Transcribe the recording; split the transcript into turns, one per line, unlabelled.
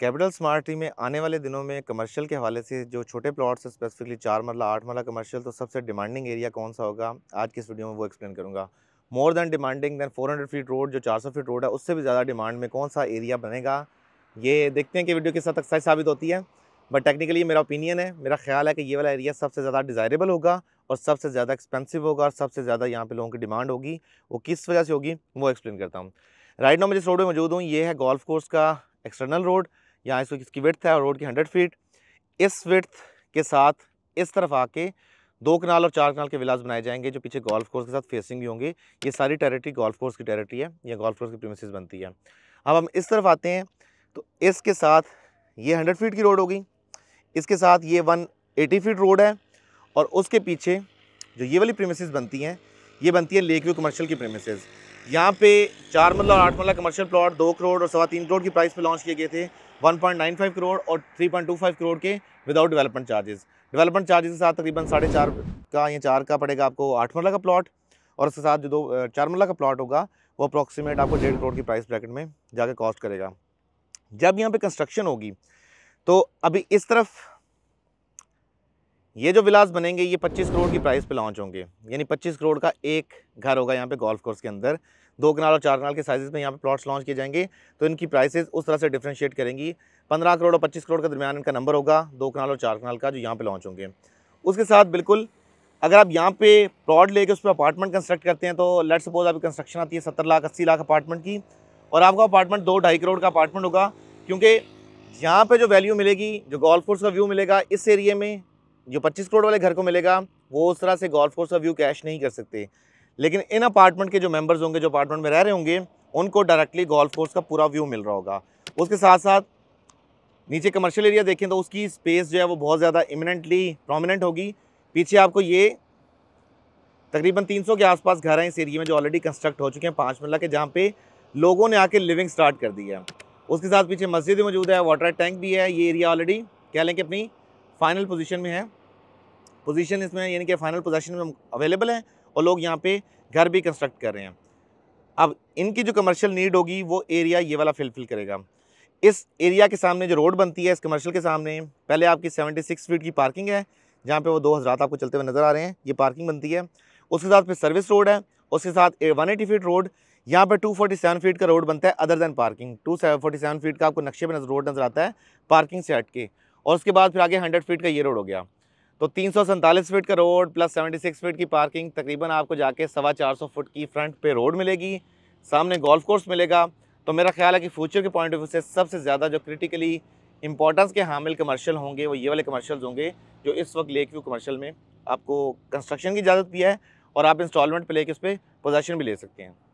capital smart city में आने वाले दिनों में कमर्शियल के हवाले से जो छोटे प्लॉट्स हैं स्पेसिफिकली चार मरला आठ मरला कमर्शियल तो सबसे डिमांडिंग एरिया कौन सा होगा आज की इस वीडियो में वो एक्सप्लेन करूँगा more than demanding than 400 feet road जो 400 फीट रोड है उससे भी ज़्यादा डिमांड में कौन सा एरिया बनेगा ये देखते हैं कि वीडियो किस हद तक सही साबित होती है बट टेक्निकली मेरा ओपिनियन है मेरा ख्याल है कि ये वाला एरिया सबसे ज़्यादा डिज़ायरेबल होगा और सबसे ज़्यादा एक्सपेंसिव होगा और सबसे ज़्यादा यहाँ पे लोगों की डिमांड होगी वो किस वजह से होगी वो एक्सप्लेन करता हूँ राइट नाउ मैं जिस रोड में मौजूद हूँ ये है गोल्फ कोर्स का एक्सटर्नल रोड यहाँ इसको इसकी विर्थ है और रोड की हंड्रेड फीट इस विर्थ के साथ इस तरफ आके दो कनाल और चार कनाल के विलास बनाए जाएंगे जो पीछे गोल्फ कोर्स के साथ फेसिंग भी होंगे ये सारी टेरेटरी गोल्फ कोर्स की टेरेटरी है या गोल्फ कोर्स की प्रीमिसज बनती है अब हम इस तरफ आते हैं तो इसके साथ ये हंड्रेड फीट की रोड होगी इसके साथ ये वन एटी फीट रोड है और उसके पीछे जो ये वाली प्रेमिस बनती हैं ये बनती है लेक व्यू कमर्शियल की प्रेमिस यहाँ पे चार मरला और आठ मरला कमर्शियल प्लॉट दो करोड़ और सवा तीन करोड़ की प्राइस पे लॉन्च किए गए थे 1.95 करोड़ और 3.25 करोड़ के without development charges development charges के साथ तकरीबन साढ़े चार का या चार का पड़ेगा आपको आठ मरला का प्लॉट और उसके साथ जो दो चार मरला का प्लॉट होगा वो अप्रॉक्सीमेट आपको डेढ़ करोड़ की प्राइस ब्रैकेट में जाकर कॉस्ट करेगा जब यहाँ पर कंस्ट्रक्शन होगी तो अभी इस तरफ ये जो विलास बनेंगे ये 25 करोड़ की प्राइस पे लॉन्च होंगे यानी 25 करोड़ का एक घर होगा यहाँ पे गोल्फ कोर्स के अंदर दो कनाल और चार कनाल के साइजेस में यहाँ पे प्लॉट्स लॉन्च किए जाएंगे तो इनकी प्राइसेस उस तरह से डिफ्रेंशिएट करेंगी 15 करोड़ और 25 करोड़ का दरमियान इनका नंबर होगा दो कनाल और चार कनाल का जो यहाँ पर लॉन्च होंगे उसके साथ बिल्कुल अगर आप यहाँ पे प्लॉट लेके उस पर अपार्टमेंट कंस्ट्रक्ट करते हैं तो लेट सपोज आपकी कंस्ट्रक्शन आती है सत्तर लाख अस्सी लाख अपार्टमेंट की और आपका अपार्टमेंट दो ढाई करोड़ का अपार्टमेंट होगा क्योंकि यहाँ पे जो वैल्यू मिलेगी जो गोल्फ कोर्स का व्यू मिलेगा इस एरिए में जो 25 करोड़ वाले घर को मिलेगा वो उस तरह से गोल्फ कोर्स का व्यू कैश नहीं कर सकते लेकिन इन अपार्टमेंट के जो मेंबर्स होंगे जो अपार्टमेंट में रह रहे होंगे उनको डायरेक्टली गोल्फ कोर्स का पूरा व्यू मिल रहा होगा उसके साथ साथ नीचे कमर्शियल एरिया देखें तो उसकी स्पेस जो है वो बहुत ज़्यादा इमिनेंटली प्रोमिनेंट होगी पीछे आपको ये तकरीबन 300 के आसपास घर हैं इस एरिया में जो ऑलरेडी कंस्ट्रक्ट हो चुके हैं पाँच मरला के जहाँ पे लोगों ने आके लिविंग स्टार्ट कर दी है उसके साथ पीछे मस्जिद भी मौजूद है वाटर टैंक भी है ये एरिया ऑलरेडी कह लें कि अपनी फाइनल पोजीशन में है पोजीशन इसमें यानी कि फाइनल पोजीशन में अवेलेबल है और लोग यहाँ पे घर भी कंस्ट्रक्ट कर रहे हैं अब इनकी जो कमर्शियल नीड होगी वो एरिया ये वाला फिलफिल करेगा इस एरिया के सामने जो रोड बनती है इस कमर्शियल के सामने पहले आपकी सेवेंटी सिक्स फीट की पार्किंग है जहाँ पे वो दो हज़रात आपको चलते हुए नज़र आ रहे हैं ये पार्किंग बनती है उसके साथ फिर सर्विस रोड है उसके साथ वन एटी फीट रोड यहाँ पर टू फोर्टी सेवन फीट का रोड बनता है other than parking two forty seven feet का आपको नक्शे पर रोड नज़र आता है पार्किंग से हट के और उसके बाद फिर आगे हंड्रेड फीट का ये रोड हो गया तो तीन सौ सैंतालीस फीट का road plus seventy six feet की पार्किंग तकरीबन आपको जाके सवा चार सौ फुट की फ्रंट पे रोड मिलेगी सामने गोल्फ कोर्स मिलेगा तो मेरा ख्याल है कि फ्यूचर के पॉइंट ऑफ व्यू से सबसे ज़्यादा जो क्रिटिकली इंपॉर्टेंस के हामिल कमर्शियल होंगे वो ये वाले कमर्शियल होंगे जो इस वक्त लेक व्यू कमर्शियल में आपको कंस्ट्रक्शन की इजाज़त दिया है और आप इंस्टॉलमेंट पर लेके उस पर पोजेशन भी ले सकते हैं